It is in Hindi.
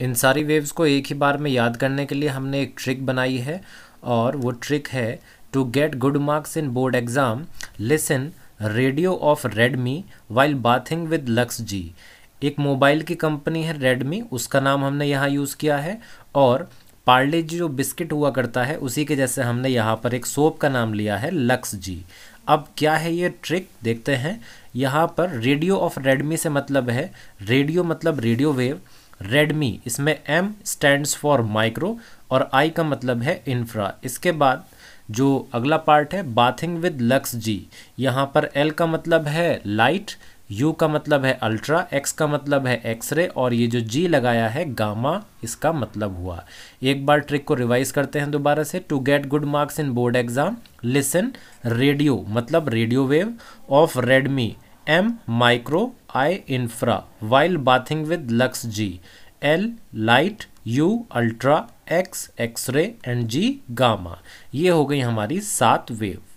इन सारी वेव्स को एक ही बार में याद करने के लिए हमने एक ट्रिक बनाई है और वो ट्रिक है to get good marks in board exam listen radio of Redmi while bathing with Lux G एक मोबाइल की कंपनी है रेडमी उसका नाम हमने यहाँ यूज़ किया है और पार्ले जी जो बिस्किट हुआ करता है उसी के जैसे हमने यहाँ पर एक सोप का नाम लिया है लक्स जी अब क्या है ये ट्रिक देखते हैं यहाँ पर रेडियो ऑफ रेडमी से मतलब है रेडियो मतलब रेडियो वेव रेडमी इसमें एम स्टैंड्स फॉर माइक्रो और आई का मतलब है इंफ्रा इसके बाद जो अगला पार्ट है बाथिंग विद लक्स जी यहाँ पर एल का मतलब है लाइट यू का मतलब है अल्ट्रा एक्स का मतलब है एक्सरे और ये जो जी लगाया है गामा इसका मतलब हुआ एक बार ट्रिक को रिवाइज करते हैं दोबारा से to get good marks in board exam listen radio मतलब radio wave of Redmi M micro I infra while bathing with Lux G L light U ultra X x ray and G gamma ये हो गई हमारी सात वेव